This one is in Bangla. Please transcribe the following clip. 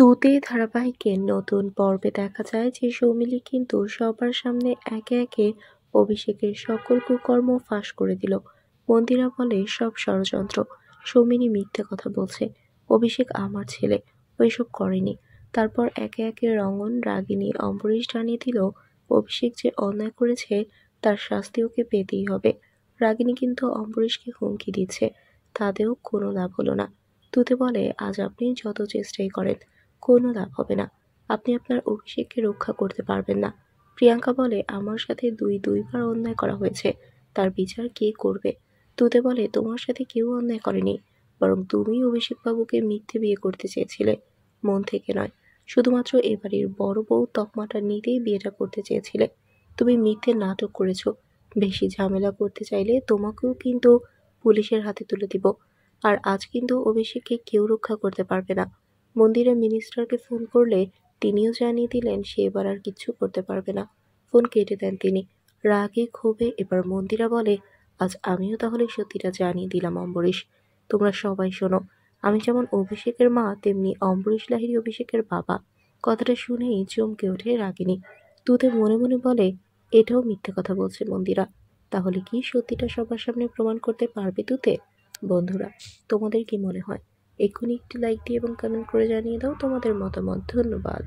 তুতে ধারাবাহিকের নতুন পর্বে দেখা যায় যে সৌমিলি কিন্তু সবার সামনে একে একে অভিষেকের সকল কুকর্ম ফাঁস করে দিল মন্দিরা বলে সব ষড়যন্ত্র সৌমিলি মিথ্যে কথা বলছে অভিষেক আমার ছেলে ওইসব করেনি তারপর একে একে রঙন রাগিনী অম্বরীশ জানিয়ে দিল অভিষেক যে অন্যায় করেছে তার শাস্তি ওকে পেতেই হবে রাগিনী কিন্তু অম্বরীশকে হুমকি দিচ্ছে তাদেরও কোনো লাভ হলো না তুতে বলে আজ আপনি যত চেষ্টাই করেন কোনো লাভ হবে না আপনি আপনার অভিষেককে রক্ষা করতে পারবেন না প্রিয়াঙ্কা বলে আমার সাথে দুই দুইবার অন্যায় করা হয়েছে তার বিচার কে করবে তুতে বলে তোমার সাথে কেউ অন্যায় করেনি বরং তুমি অভিষেকবাবুকে মিথ্যে বিয়ে করতে চেয়েছিলে মন থেকে নয় শুধুমাত্র এবারের বড় বউ তকমাটা নিতেই বিয়েটা করতে চেয়েছিলে তুমি মিথ্যে নাটক করেছো বেশি ঝামেলা করতে চাইলে তোমাকেও কিন্তু পুলিশের হাতে তুলে দিব আর আজ কিন্তু অভিষেককে কেউ রক্ষা করতে পারবে না মন্দিরের মিনিস্টারকে ফোন করলে তিনিও জানিয়ে দিলেন সে এবার আর কিছু করতে পারবে না ফোন কেটে দেন তিনি রাগে ক্ষোভে এবার মন্দিরা বলে আজ আমিও তাহলে সত্যিটা জানিয়ে দিলাম অম্বরীশ তোমরা সবাই শোনো আমি যেমন অভিষেকের মা তেমনি অম্বরীশ লাহিরি অভিষেকের বাবা কথাটা শুনেই চমকে ওঠে রাগিনি তুতে মনে মনে বলে এটাও মিথ্যে কথা বলছে মন্দিরা তাহলে কি সত্যিটা সবার সামনে প্রমাণ করতে পারবে তুতে বন্ধুরা তোমাদের কি মনে হয় এখনই একটি লাইক দিয়ে এবং কমেন্ট করে জানিয়ে দাও তোমাদের মতামত ধন্যবাদ